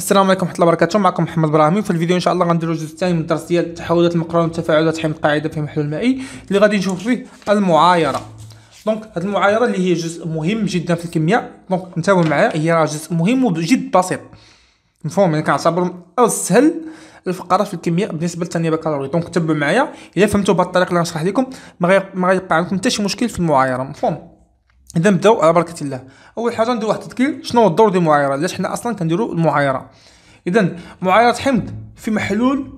السلام عليكم ورحمه الله وبركاته معكم محمد ابراهيم في الفيديو ان شاء الله غنديروا الجزء الثاني من الدرس ديال تحولات المقرونه والتفاعلات حمض قاعده في محلول مائي اللي غادي نشوف فيه المعايره دونك هاد المعايره اللي هي جزء مهم جدا في الكيمياء دونك انتبهوا معايا هي راه جزء مهم وجد بسيط مفهوم يعني كنعتبر اسهل الفقرات في الكيمياء بالنسبه للثانيه بكالوري دونك تبعوا معايا الا فهمتوا بهذه الطريقه اللي غنشرح لكم ما غيبقى عندكم حتى شي مشكل في المعايره مفهوم اذا نبداو على آه، بركه الله اول حاجه ندير واحد التذكير شنو هو الدور ديال المعايره علاش حنا اصلا كنديروا المعايره اذا معايره حمض في محلول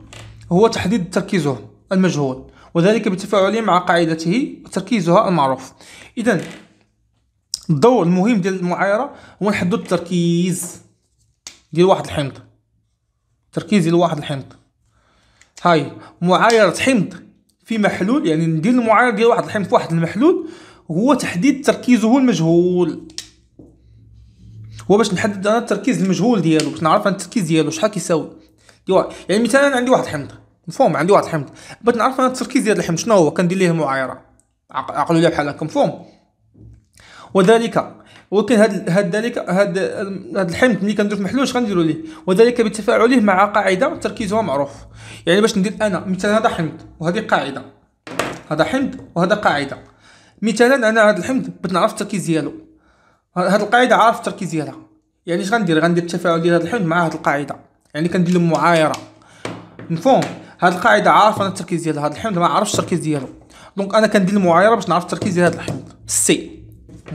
هو تحديد تركيزه المجهول وذلك بالتفاعل مع قاعدته تركيزها المعروف اذا الدور المهم ديال المعايره هو نحدد التركيز ديال واحد الحمض تركيز ديال واحد الحمض هاي معايره حمض في محلول يعني ندير المعايره ديال واحد الحمض في واحد المحلول هو تحديد تركيزه المجهول هو باش نحدد انا التركيز المجهول ديالو باش نعرف انا التركيز ديالو شحال كيساوي يعني مثلا انا عندي واحد الحمض مفهوم عندي واحد الحمض بغيت نعرف انا التركيز ديال الحمض شنو هو كندير ليه معايره عقلوا ليها بحال هكا مفهوم وذلك ولكن هاد هاد ذلك هاد هاد الحمض ملي كندير في محلول شغنديرو غنديروا ليه وذلك بتفاعله مع قاعده تركيزها معروف يعني باش ندير انا مثلا هذا حمض وهذه قاعده هذا حمض وهذا قاعده مثلا انا هاد الحمض بغيت نعرف التركيز ديالو هاد القاعده عارف التركيز ديالها يعني اش غندير غندير التفاعل ديال هاد الحمض مع هاد القاعده يعني كندير له معايره مفهوم هاد القاعده عارف انا التركيز ديالها هاد الحمض ما عارفش التركيز ديالو دونك انا كندير المعايره باش نعرف التركيز ديال هاد الحمض سي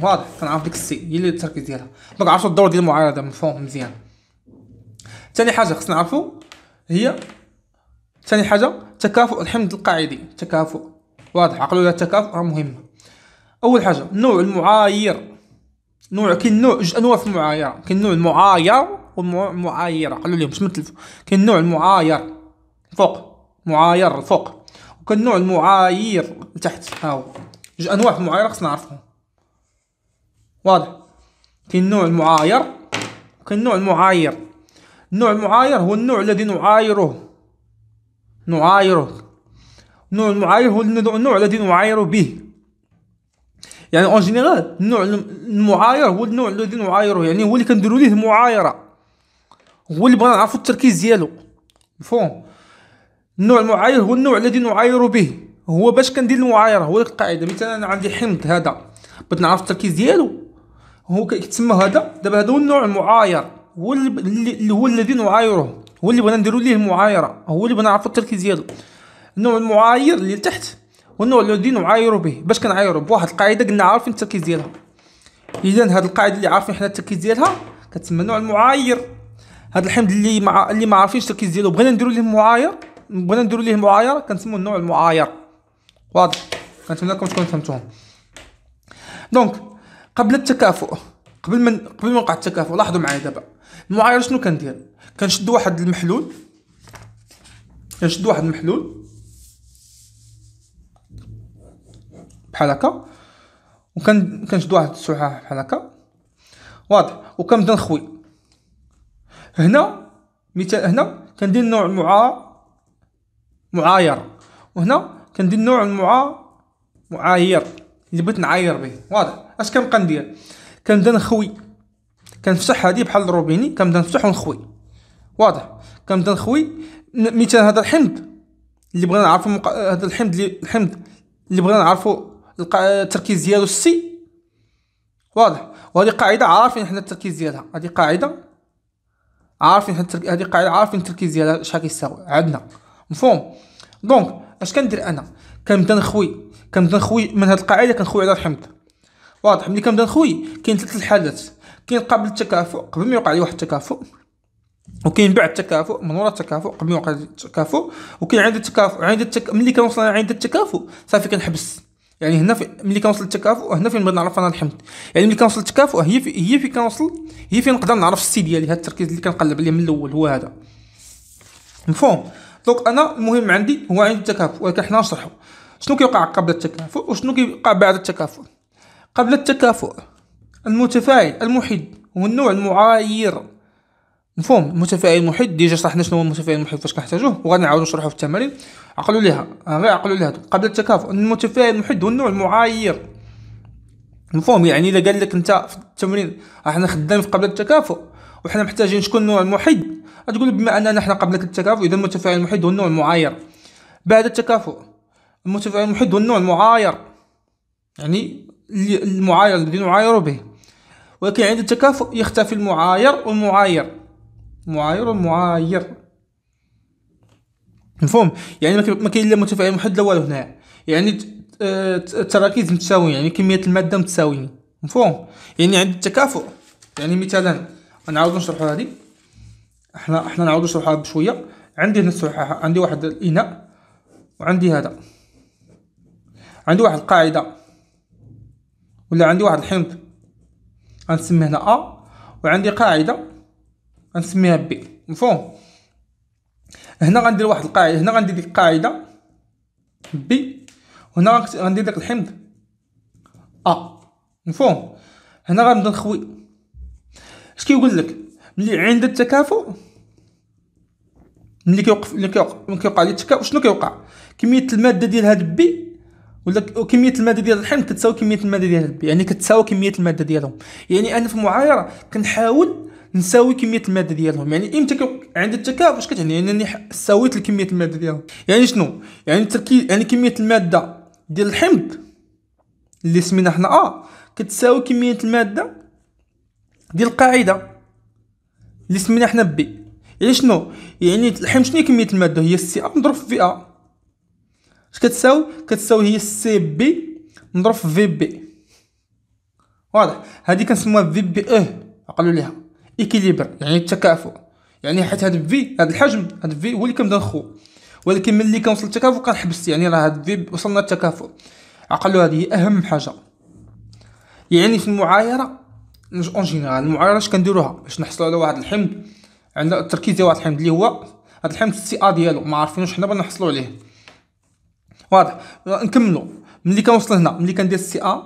واضح كنعرف ديك السي هي اللي التركيز ديالها دونك عرفتوا الدور ديال المعايره مفهوم مزيان ثاني حاجه خصنا نعرفو هي ثاني حاجه تكافؤ الحمض القاعدي تكافؤ واضح عقلوا على التكافؤ مهم اول حاجه نوع المعاير نوع كاين نوع جوج انواع في المعايره كاين نوع المعاير والمعايره قالوا لهم باش مثل كاين نوع المعاير فوق معاير فوق وكاين نوع المعايير تحت ها هو جوج انواع في المعايره خصنا نعرفهم واضح كاين نوع المعاير وكاين نوع المعاير النوع المعاير هو النوع الذي نعايره نعايره نوع المعاير هو النوع الذي نعاير به يعني اون جينيرال النوع المعاير هو النوع الذي نعايره يعني هو اللي كنديروا ليه المعايره هو اللي بغينا نعرفوا التركيز ديالو مفهوم النوع المعاير هو النوع الذي نعاير به هو باش كندير المعايره هو القاعده مثلا انا عندي حمض هذا بغيت نعرف التركيز ديالو هو كيتسمى هذا دابا هذا هو النوع المعاير هو اللي هو الذي نعايره هو اللي بغينا نديروا ليه المعايره هو اللي بغينا نعرفوا التركيز ديالو النوع المعاير اللي تحت وان دي نعايرو به باش كنعايروا بواحد القاعده قلنا عارفين التركيز ديالها اذا هاد القاعده اللي عارفين حنا التركيز ديالها كتسمى نوع المعاير هاد الحمض اللي مع اللي ما عارفينش التركيز ديالو بغينا نديرو ليه معاير بغينا نديرو ليه معاير كنسموه النوع المعاير واضح كنتمنى لكم تكونوا فهمتوهم دونك قبل التكافؤ قبل من قبل ما نوقع التكافؤ لاحظوا معايا دابا المعاير شنو كندير كنشد واحد المحلول كنشد واحد المحلول بحال هكا وكنشد واحد السوحه بحال هكا واضح وكنبدا نخوي هنا مثال هنا كندير نوع مع معاير وهنا كندير نوع المعا معاير اللي بغيت نعاير به واضح اش كنبقى ندير كنبدا نخوي كنفتح هادي بحال الروبيني كنبدا نفتح ونخوي واضح كنبدا نخوي مثال هذا الحمض اللي بغينا نعرفو هذا الحمض اللي الحمض اللي بغينا نعرفو التركيز ديالو السي واضح وهذه قاعده عارفين حنا التركيز ديالها هذه قاعده عارفين حنا هذه قاعده عارفين التركيز ديالها شحال كيساوي عندنا مفهوم دونك اش كندير انا كنبدا نخوي كنبدا نخوي من هذه القاعده كنخوي على الحمض واضح ملي كنبدا نخوي كاين ثلاث الحالات كاين قبل التكافؤ قبل ما يوقع لي واحد التكافؤ وكاين بعد التكافؤ من وراء التكافؤ قبل ما يوقع التكافؤ وكاين عند التكافؤ عند التك... ملي كنوصل عند التكافؤ صافي كنحبس يعني هنا في ملي كنوصل للتكافؤ هنا فين بغيت نعرف انا الحمض يعني ملي كنوصل للتكافؤ هي في هي فين كنوصل هي فين نقدر نعرف السي ديالي هذا التركيز اللي كنقلب عليه من الاول هو هذا مفهوم دونك انا المهم عندي هو عندي التكافؤ ولكن حنا نشرحو شنو كيوقع قبل التكافؤ وشنو كيبقى بعد التكافؤ قبل التكافؤ المتفاعل المحب هو النوع المعاير مفهوم المتفائل المحيط ديجا شرحنا شنو هو المتفائل المحيط فاش كنحتاجوه وغادي نعاودو نشرحو في التمارين عقلوا ليها آه، غير عقلوا ليها قبل التكافؤ المتفائل المحيط هو النوع المعاير مفهوم يعني الا قال لك انت في التمرين احنا آه، خدام في قبل التكافؤ وحنا محتاجين شكون النوع المحيط تقول بما اننا احنا قبل التكافؤ اذا المتفائل المحيط هو النوع المعاير بعد التكافؤ المتفائل المحيط هو النوع المعاير يعني المعاير الذي نعاير به ولكن عند التكافؤ يختفي المعاير والمعاير معاير ومعاير مفهوم يعني ما كاين لا متفاعل محدد لا والو هنا يعني التراكيز متساويين يعني كميه الماده متساويين مفهوم يعني عند التكافؤ يعني مثلا نعاود نشرحوا هذه احنا احنا نعاود نشرحوها بشويه عندي هنا السلحفاه عندي واحد الاناء وعندي هذا عندي واحد القاعده ولا عندي واحد الحمض غنسميه هنا ا وعندي قاعده غنسميها بي مفهوم هنا غندير واحد القاعده هنا غندير ديك القاعده بي وهنا غندير داك الحمض ا مفهوم هنا غنبدا نخوي اش كيقول لك ملي عند التكافؤ ملي كيوقف ملي كيوقع ملي كيوقع التكافؤ شنو كيوقع كميه الماده ديال هاد بي ولا كميه الماده ديال الحمض كتساوي كميه الماده ديال بي يعني كتساوي كميه الماده ديالهم يعني انا في المعايره كنحاول نساوي كميه الماده ديالهم يعني امتى عند التكافؤ اش كتعني يعني انني ساويت الكميه الماده ديالهم يعني شنو يعني التركيز يعني كميه الماده ديال الحمض اللي سمينا حنا ا آه، كتساوي كميه الماده ديال القاعده اللي سمينا حنا بي يعني شنو يعني الحمض شنو هي كميه الماده هي سي ا آه، مضروب في ا اش كتساوي كتساوي هي سي بي مضروب في في بي واضح هذه كنسموها في بي اه عقلوا ليها ايكيليبر يعني التكافؤ يعني حيت هاد في هاد الحجم هاد في هو اللي كنبدا نخو ولكن ملي كنوصل للتكافؤ كنحبس يعني راه هاد في وصلنا للتكافؤ عقلوا هذه اهم حاجه يعني في المعايره اون جينيرال المعايره اش كنديروها باش نحصلوا على واحد الحمض عند التركيز ديال واحد الحمض اللي هو هاد الحمض السي ا ديالو ما عارفينوش حنا بغينا نحصلوا عليه واضح نكملوا ملي كنوصل هنا ملي كندير السي ا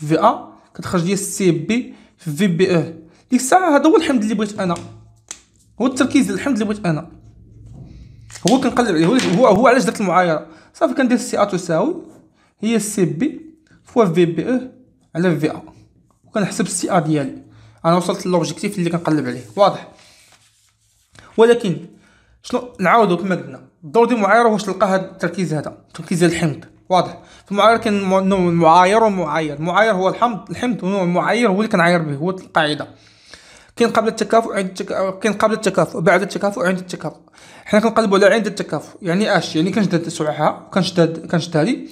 في ا كتخرج لي السي بي في في بي اه ديك الساعه هذا هو الحمض اللي بغيت انا هو التركيز ديال الحمض اللي بغيت انا هو كنقلب عليه هو هو علاش درت المعايره صافي كندير سي ا تساوي هي سي بي فوا في بي او إيه، على في ا وكنحسب السي ا ديالي انا وصلت للوبجيكتيف اللي كنقلب عليه واضح ولكن شنو نعاودو كما قلنا الدور ديال المعايره واش تلقى هذا التركيز هذا التركيز ديال الحمض واضح في المعايره كاين نوع معاير ومعاير المعاير هو الحمض الحمض ونوع المعاير هو اللي كنعاير به هو القاعده كاين قبل التكافؤ عند التكافؤ كاين قبل التكافؤ بعد التكافؤ عند التكافؤ حنا كنقلبوا على عند التكافؤ يعني اش يعني كنشدد سعها كنشدد كنشداري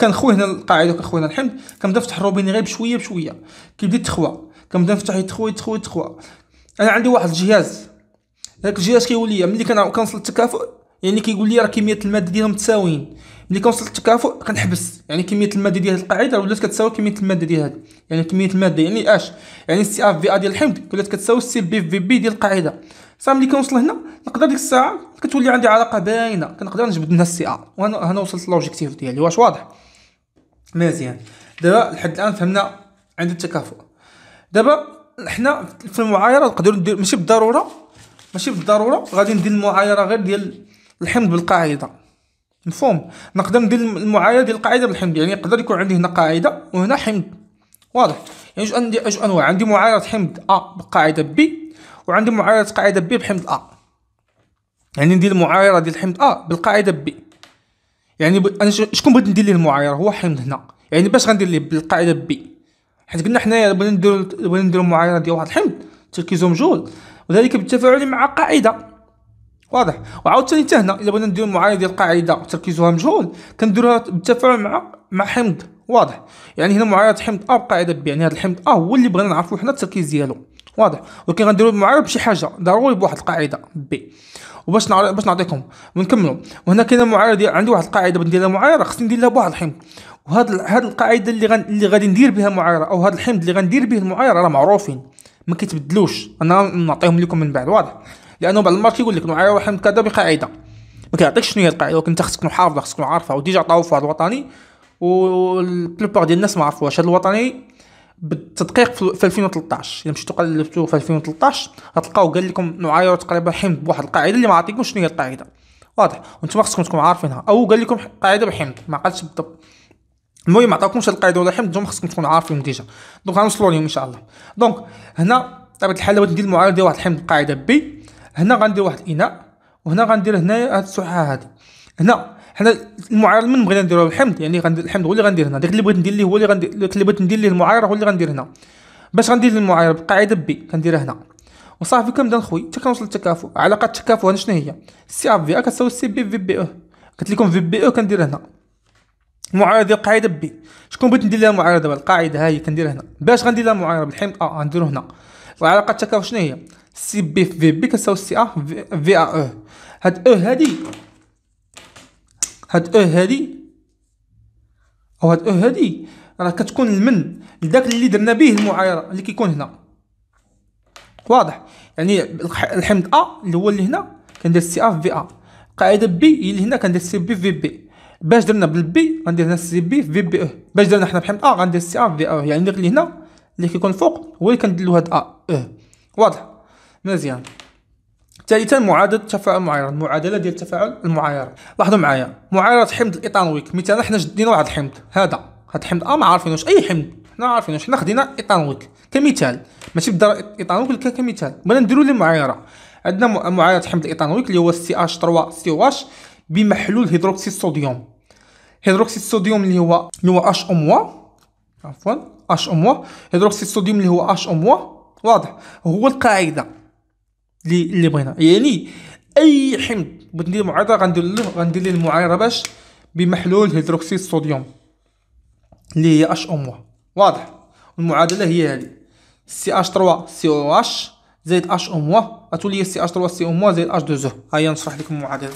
كنخوي هنا القاعده وكنخوي هنا الحمض كنبدا نفتح الروبيني غير بشويه بشويه كيبدا يتخوى كنبدا نفتح يتخوى يتخوى يتخوى انا عندي واحد الجهاز هذاك الجهاز كيولي ملي كنوصل للتكافؤ يعني كيقول لي راه كميه الماده ديالهم متساويين ملي كنوصل للتكافؤ كنحبس يعني كميه الماده ديال هذه القاعده ولات كتساوي كميه الماده ديال هذه يعني كميه الماده يعني اش يعني سي اف في ا ديال الحمض ولات كتساوي سي بي في بي ديال القاعده صافي ملي كنوصل هنا نقدر ديك الساعه كتولي عندي علاقه باينه كنقدر نجبد منها السي ا وهنا هنا وصلت لوجيكتيف ديالي واش واضح مزيان دابا لحد الان فهمنا عند التكافؤ دابا حنا في المعايره نقدروا ندير ماشي بالضروره ماشي بالضروره غادي ندير المعايره غير ديال الحمض بالقاعده مفهوم نقدر ندير المعايره ديال القاعده بالحمض يعني يقدر يكون عندي هنا قاعده وهنا حمض واضح يعني جوج عندي جوج انواع عندي معايره حمض ا بالقاعده بي وعندي معايره قاعده بي بحمض ا يعني ندير المعايره ديال الحمض ا بالقاعده بي يعني ب... انا شكون بغيت ندير ليه المعايره هو حمض هنا يعني باش غندير ليه بالقاعده بي حيت قلنا حنايا بغينا نديرو بغينا نديرو المعايره ديال واحد الحمض تركيزهم جول وذلك بالتفاعل مع قاعده واضح وعاوتاني حتى هنا الا بغينا نديرو المعايير ديال القاعده وتركيزها مجهول كنديروها بالتفاعل مع مع حمض واضح يعني هنا معايير حمض ا بقاعده ب يعني هذا الحمض ا هو اللي بغينا نعرفو حنا التركيز ديالو واضح ولكن غنديرو المعايير بشي حاجه ضروري بواحد القاعده بي وباش نعرف باش نعطيكم ونكملوا وهنا كاينه معايير ديال عندي واحد القاعده ندير لها معايير خصني ندير لها بواحد الحمض وهاد هاد القاعده اللي غن... اللي غادي ندير بها معايره او هاد الحمض اللي غندير به المعايره راه معروفين ما كيتبدلوش انا نعطيهم لكم من بعد واضح لانه بعض المرات كيقول لك معايا واحد كذا بقاعده ما كيعطيكش شنو هي القاعده ولكن انت خصك خاصك خصك عارفها وديجا عطاو في واحد الوطني والبلوبار ديال الناس ما عرفوهاش هذا الوطني بالتدقيق في 2013 الا مشيتو قلبتو في 2013 غتلقاو قال لكم نعاير أيوة تقريبا حمض بواحد القاعده اللي ما عطيكمش شنو هي القاعده واضح وانتم خصكم تكونوا عارفينها او قال لكم قاعده بحمض ما قالش بالضبط المهم ما عطاكمش القاعده ولا حمض خصكم تكونوا عارفين ديجا دونك غنوصلوا لهم ان شاء الله دونك هنا بطبيعه الحال بغيت ندير المعايره ديال واحد الحمض بقاعده بي هنا غندير واحد الاناء وهنا غندير هنايا هاد السحعه هادي هنا حنا المعاير من بغينا نديرو الحمض يعني غندير الحمض هو اللي غندير هنا داك اللي بغيت ندير ليه هو اللي غندير داك اللي بغيت ندير ليه المعاير هو اللي غندير هنا باش غندير المعاير بقاعده بي كنديرها هنا وصافي كنبدا نخوي حتى كنوصل للتكافؤ علاقه التكافؤ هنا شنو هي سي اف في ا كتساوي سي بي في بي او قلت لكم في بي او كندير هنا المعايره ديال القاعده بي شكون بغيت ندير لها المعايره دابا القاعده هاي كندير هنا باش غندير لها المعايره بالحمض ا آه، غنديرو هنا وعلاقة التكافؤ شنو هي سي بي في في بي كتساوي سي ا في ا او هاد او هادي هاد او هادي او هاد او هادي راه كتكون المن لذاك اللي درنا به المعايره اللي كيكون هنا واضح يعني الحمض ا اللي هو اللي هنا كندير سي ا في ا قاعده بي هي اللي هنا كندير سي بي في بي باش درنا بالبي غندير هنا سي بي في بي او باش درنا حنا بحمض ا غندير سي ا في ا يعني داك اللي هنا اللي كيكون فوق هو اللي كندير له هاد ا او واضح مزيان ثالثا معادله تفاعل معايره المعادله ديال تفاعل المعايره لاحظوا معايا معايره حمض الايثانويك مثلا حنا جدينا واحد الحمض هذا هذا الحمض اه ما عارفينوش اي حمض حنا عارفينوش حنا خدينا ايثانويك كمثال ماشي بالضروره ايثانويك كمثال بغينا نديرو ليه معايره عندنا معايره حمض الايثانويك اللي هو سي اش 3 سي اش بمحلول هيدروكسيد الصوديوم هيدروكسيد الصوديوم اللي هو اللي هو اش او موا عفوا اش او موا هيدروكسيد الصوديوم اللي هو اش او موا واضح هو القاعده اللي اللي بغينا يعني اي حمض بغيت ندير معادله غندير له غندير ليه المعايره باش بمحلول هيدروكسيد الصوديوم اللي هي اش او واضح المعادله هي هذه سي اش 3 سي او اش زائد اش او موا غتولي سي اش 3 سي او زائد اش 2 زو ها هي نشرح لكم المعادله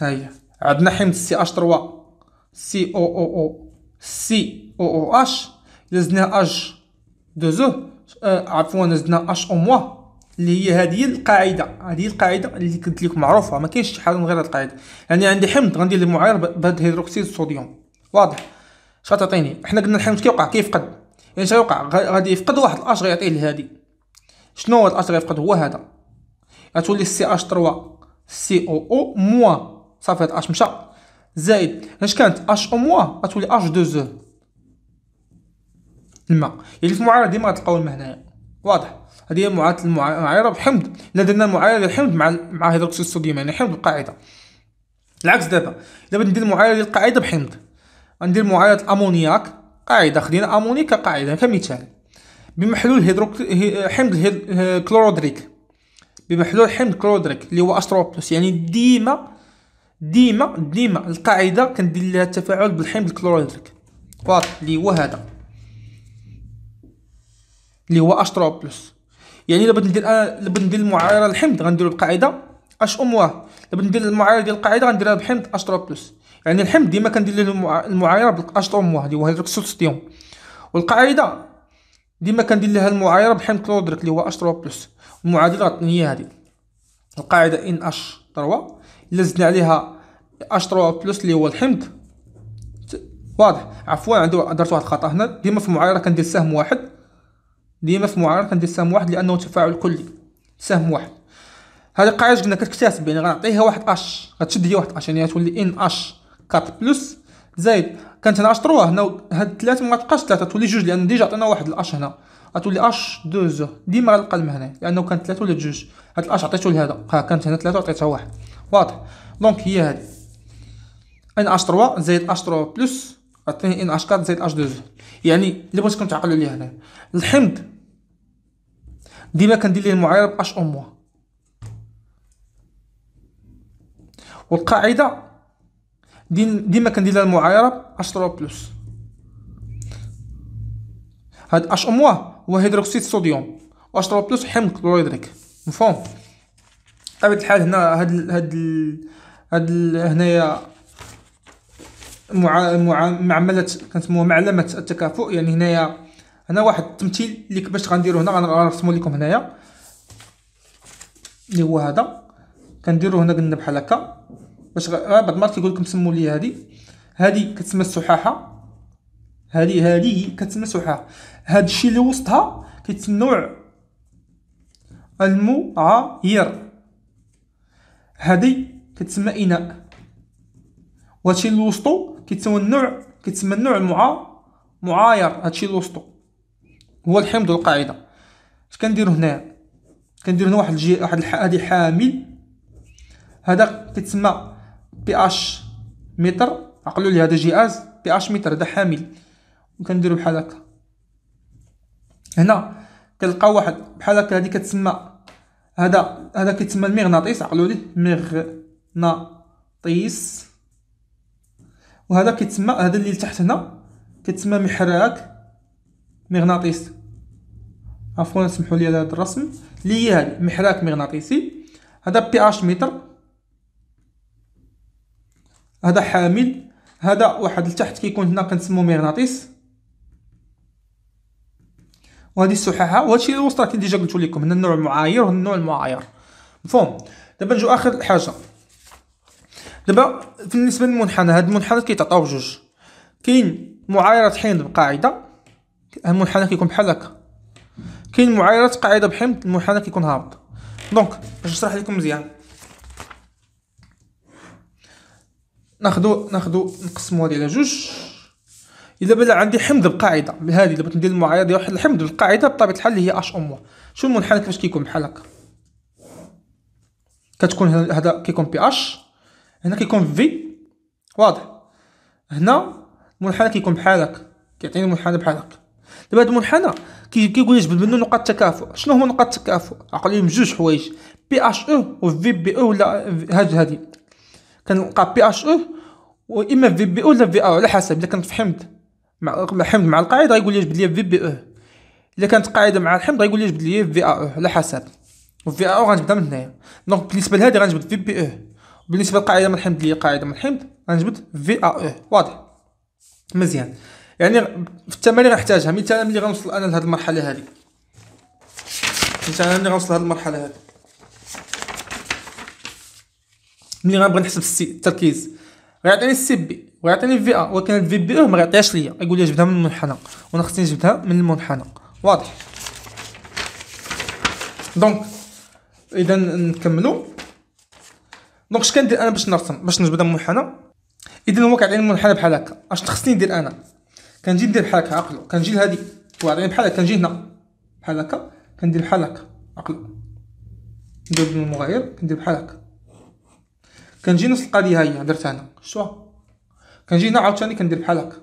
ها هي عندنا حمض سي اش 3 سي او او او سي او او اش لازمنا اش 2 زو Euh, عفوا زدنا اش او موا اللي هي هذه القاعده هذه القاعده اللي قلت لكم معروفه ما كاينش شي حاجه من غير هذه القاعده يعني عندي حمض غندير المعاير بهذا الهيدروكسيد الصوديوم واضح اش غتعطيني حنا قلنا الحمض كيوقع كيفقد يعني شغيوقع غادي يفقد واحد الاش غيعطيه لهادي شنو هو الاش غيفقد هو هذا غتولي سي اش 3 سي او او موا صافي هاد اش مشى زائد اش كانت اش او موا غتولي اش 2 او الماء يعني في المعايره ديما غتلقاو الماء هنايا واضح هذه هي معادله المعايره بحمض الا درنا المعايره ديال الحمض مع مع هيدروكسيد الصوديوم يعني حمض القاعده العكس دابا دابا ندير المعايره ديال القاعده بحمض غندير معايره الامونياك قاعده خدينا اموني كقاعده كمثال بمحلول هيدروك حمض هيد... كلورودريك بمحلول حمض كلورودريك اللي هو اشترو بلس يعني ديما ديما ديما القاعده كندير لها التفاعل بالحمض الكلورودريك واضح اللي هو هذا اللي هو اش 3 بلس يعني بغيت ندير انا بغيت ندير المعايره الحمض غنديرو بقاعده اش ام واه بغيت ندير المعايره ديال القاعده غنديرها بحمض اش 3 بلس يعني الحمض ديما كندير له المعايره بالاش ام واه اللي هو السوستيون والقاعده ديما كندير لها المعايره بحمض كلودريك اللي هو اش 3 بلس المعادله هي هذه القاعده ان اش 3 الا زدنا عليها اش 3 بلس اللي هو الحمض واضح عفوا عندي درت واحد الخطا هنا ديما في المعايره كندير سهم واحد ديما في معارضه كندير سهم واحد لانه تفاعل كلي سهم واحد هاد القاعده قلنا كتكتسب يعني غنعطيها واحد اش غتشد هي واحد اش يعني غتولي ان اش 4 بلس زائد كانت هنا اش 3 هنا هاد 3 ما تبقاش 3 تولي جوج لان ديجا عطينا واحد الاش هنا غتولي اش 2 ديما غنلقى المهنه لانه كانت 3 ولا جوج هاد الاش عطيته لهذا كانت هنا 3 عطيتها واحد واضح دونك هي هادي ان اش 3 زائد اش 3 بلس عطيني ان اش 4 زائد اش 2 يعني اللي بغيتكم تعقلوا ليه هنا الحمض ديما كندير ليه المعايره ب او موان والقاعده ديما كندير لها المعايره ب اش بلس هاد اش او موان هو هيدروكسيد الصوديوم واش ترو بلس حمض كلوريدريك مفهوم بطبيعه الحال هنا هاد ال هاد ال هاد ال هنايا معامله معمله كنسموها معلمه التكافؤ يعني هنايا هنا واحد التمثيل اللي كيفاش غنديرو هنا غنرسمو لكم هنايا اللي هو هذا كنديرو هنا قلنا بحال هكا باش آه، بعض المرات كيقول لكم سمو لي هذه هذه كتسمى السحاحه هذه هذه كتسمى السحاحه هذا الشيء اللي وسطها كيتسمى المعاير هذه كتسمى اناء وهادشي اللي وسطو كيتسمى النوع كيتسمى النوع المعا معاير هادشي اللي وسطو هو الحمض والقاعده اش كنديرو هنا كندير هنا واحد الجي واحد هذه حامل هذا كيتسمى بي اش متر عقلوا لي هذا جهاز بي اش متر هذا حامل وكنديرو بحال هكا هنا كنلقى واحد بحال هكا هذه كتسمى هذا هذا كيتسمى المغناطيس عقلوا لي مغناطيس وهذا كيتسمى هذا اللي تحت هنا كيتسمى محراك مغناطيس عفوا سمحوا لي على هذا الرسم اللي هي هذه محراك مغناطيسي هذا بي اش متر هذا حامل هذا واحد لتحت كيكون هنا كنسموه مغناطيس وهذه السحاحه وهادشي الشيء الوسطى كي ديجا قلت لكم هنا النوع المعاير وهنا النوع المعاير مفهوم دابا نجيو اخر حاجه دابا بالنسبه للمنحنى هاد المنحنى كيتعطاو بجوج كاين معايره حين بقاعده المنحنى كيكون بحال هكا كاين معايره قاعده بحمض المنحنى كيكون هابط دونك باش نشرح لكم مزيان ناخذو ناخذو نقسمو هذه على جوج الا بلا عندي حمض بقاعده بهذه اللي بغيت ندير المعايره ديال واحد الحمض بالقاعده بطبيعه الحال اللي هي اش ام شو المنحنى كيفاش كيكون بحال هكا كتكون هذا كيكون بي اش هنا كيكون في واضح هنا المنحنى كيكون بحال هكا كيعطيني المنحنى بحال هكا دابا هاد المنحنى كيقول لي منه نقاط التكافؤ شنو هما نقاط التكافؤ عقل لهم جوج حوايج بي اش او و في بي او e ولا هاد هادي كنلقى بي اش او e واما في بي او e ولا في او على حسب الا كنت في حمض مع حمض مع القاعده غيقول لي جبد لي في بي او الا كانت قاعده مع الحمض غيقول لي جبد لي في او على حسب وفي او غنجبدها من هنايا دونك بالنسبه لهادي غنجبد في بي او بالنسبه للقاعده من الحمض اللي هي قاعده من الحمض غنجبد في او واضح مزيان يعني في التمارين غنحتاجها مثلا ملي غنوصل انا لهاد المرحله هذه مثلا ملي غنوصل لهاد المرحله هذه ملي غنبغي نحسب التركيز غيعطيني السي بي ويعطيني الفي ا ولكن الفي بي او ما غيعطيهاش ليا يقول لي جبدها من المنحنى وانا خصني نجبدها من المنحنى واضح دونك اذا نكملو دونك اش كندير انا باش نرسم باش نجبد المنحنى اذا هو كيعطيني المنحنى بحال هكا اش خصني ندير انا كنجي ندير بحال هكا عقلو كنجي لهادي واعطيني بحال هكا كنجي هنا بحال هكا كندير بحال هكا عقلو ندير بدون مغاير كندير بحال هكا كنجي نفس القضيه هاهي درتها هنا شتوها كنجي هنا عاوتاني كندير بحال هكا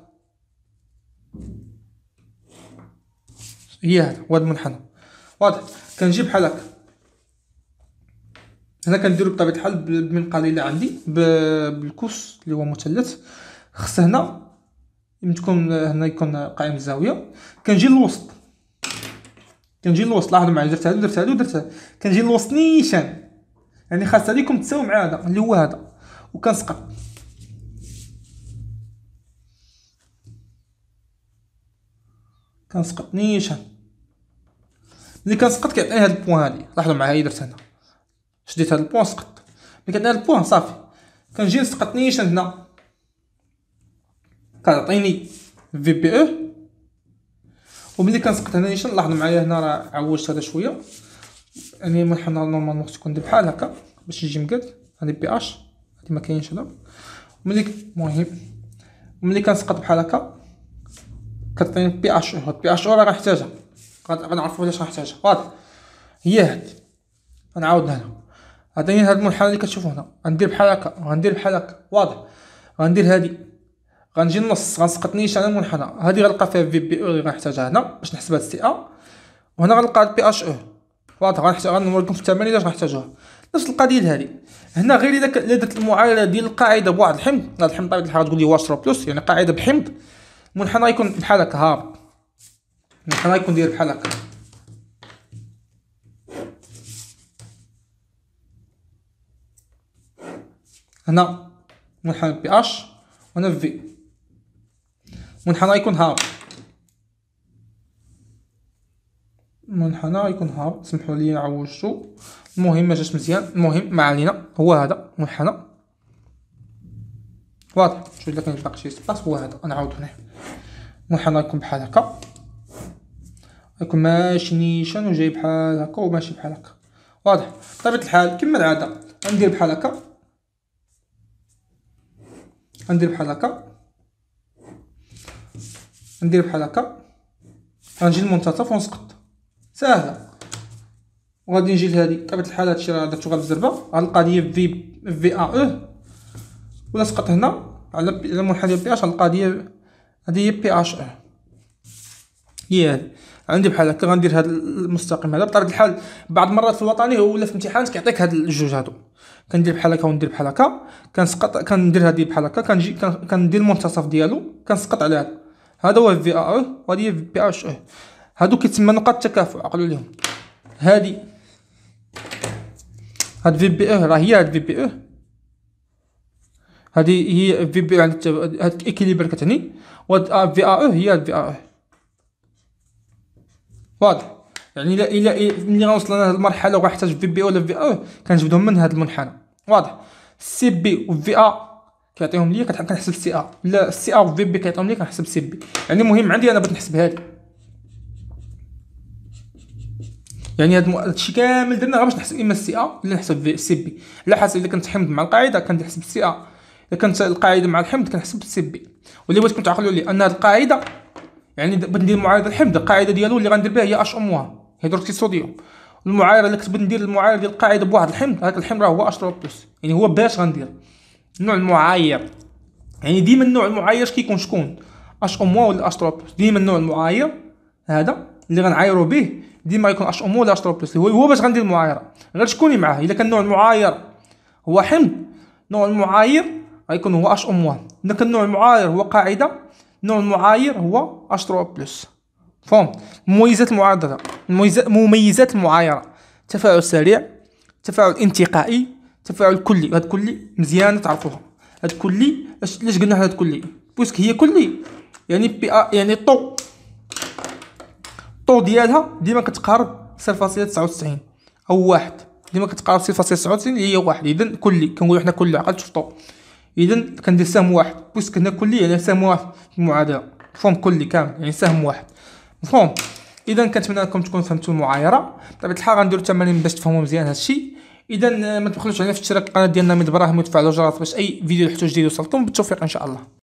هي هذا هو المنحنى واضح كنجي بحال هكا هنا كنديرو بطبيعه الحال بالمنقار اللي عندي بالكوس اللي هو مثلث خص هنا تكون هنا يكون قائم الزاويه كنجي للوسط كنجي للوسط لاحظوا معايا درت هادو درت هادو درت هادو كنجي للوسط نيشان يعني خاص عليكم تساوي مع هذا اللي هو هذا وكنسقط كنسقط نيشان ملي كنسقط كيعطيني هاد البوان هادي لاحظوا معايا درت هنا شديت هاد البوان سقط ملي كنعطيني هاد البوان صافي كنجي نسقط نيشان هنا كتعطيني في بي او وملي كنسقط هنا نيشان لاحظوا معايا هنا راه عوجت هذا شويه يعني ملحنا نورمالمون خصو يكون بحال هكا باش يجي مقاد هادي بي اش هادي ما كاينش هنا ملي المهم ملي كنسقط بحال هكا كتعطيني بي اش او بي اش او راه غنحتاجها غنعرفوا علاش غنحتاجها واضح هي هاد غنعاود هنا هاد هي هاد المنحنى اللي كتشوفوا هنا غندير بحال هكا غندير بحال هكا واضح غندير هادي غنجي النص غنسقط نيشان على المنحنى هذه غنلقى فيها في بي او اللي غنحتاجها هنا باش نحسب هاد السي ا وهنا غنلقى بي اش او واضح غنحتاج غنوريكم في التمارين علاش غنحتاجوها نفس القضيه ديال هذه هنا غير اذا درت المعادله ديال القاعده بواحد الحمض هذا الحمض طبيعه الحال تقول لي واش بلس يعني قاعده بحمض المنحنى يكون بحال هكا هابط المنحنى يكون داير بحال هكا هنا منحنى بي اش وهنا في منحنى يكون هاب منحنى يكون هاب سمحوا لي عوجتو المهم ما جاش مزيان المهم ما علينا هو هذا منحنى واضح شو الا كان باقي شي سباس هو هذا نعاود هنا منحنى يكون بحال هكا يكون ماشي نيشان وجاي بحال هكا وماشي بحال هكا واضح بطبيعه الحال كما العاده ندير بحال هكا ندير بحال هكا ندير بحال هكا غنجي للمنتصف ونسقط ساهله وغادي نجي لهادي بطبيعه الحال هادشي راه درتو غير بالزربه غنلقى هادي في في ا او ولا سقط هنا على المنحنى بي اش غنلقى هادي هي بي اش او هي هادي عندي بحال هكا غندير هاد المستقيم هذا بطبيعه الحال بعض المرات في الوطني هو ولا في امتحان كيعطيك هاد الجوج هادو كندير بحال هكا وندير بحال هكا كنسقط كندير هادي بحال هكا كنجي كندير المنتصف ديالو كنسقط على هذا هذا هو في ا آه، او وهذه هي بي اش او هادو كيتسمى نقاط التكافؤ عقلوا ليهم هادي هاد في بي او راه هي هاد في بي او هادي هي في بي عند هاد الاكيليبر كتعني هاد في ا او إيه، هي هاد في ا او إيه. إيه، آه، آه واضح يعني الى الى ملي غنوصل لهاد المرحله وغنحتاج في بي او ولا في ا او كنجبدهم من هاد المنحنى واضح سي بي و في ا كيعطيهم ليا كنحسب السي ا لا السي ا والفي بي كيعطيهم ليا كنحسب سي بي يعني المهم عندي انا بغيت نحسب هادي يعني هاد هادشي كامل درنا غير باش نحسب اما السي ا ولا نحسب السي بي على حسب اذا كنت حمض مع القاعده كنحسب السي ا اذا كانت القاعده مع الحمض كنحسب السي بي واللي بغيتكم تعقلوا لي ان هاد القاعده يعني بغيت ندير معايره الحمض القاعده ديالو اللي غندير بها هي اش ام وان هيدروكسيد الصوديوم المعايره اللي كنت ندير المعايره ديال القاعده بواحد الحمض هذاك الحمض راه هو اش بلس يعني هو باش غندير النوع المعاير يعني ديما النوع المعاير كيكون شكون اش او اوموا ولا اش تروبلس ديما النوع المعاير هذا اللي غنعايرو به ديما يكون اش او اوموا ولا اش تروبلس هو هو باش غندير المعايره غير شكون معاه الا كان النوع المعاير هو حمض النوع المعاير غيكون هو اش او اوموا الا كان النوع المعاير هو قاعده النوع المعاير هو اش بلس فهم مميزات المعادله مميزات المعايره تفاعل سريع تفاعل انتقائي التفاعل الكلي هاد كلي مزيان تعرفوها هاد كلي علاش قلنا هاد كلي بوسك هي كلي يعني بي ا يعني طو الطو ديالها ديما كتقارب 0.99 او واحد ديما كتقارب 0.99 اللي هي واحد اذا كلي كنقولوا حنا كل عقل طو اذا كندير سهم واحد بوسك هنا كلي يعني سهم واحد في المعادله مفهوم كلي كامل يعني سهم واحد مفهوم اذا كنتمنى لكم تكونوا فهمتوا المعايره بطبيعه الحال غنديروا التمارين باش تفهموا مزيان هادشي اذا آه، ما تبخلوش علينا في اشتراك القناه ديالنا من البراهيم وتفعلوا الجرس باش اي فيديو نحتاج جديد يوصلكم بالتوفيق ان شاء الله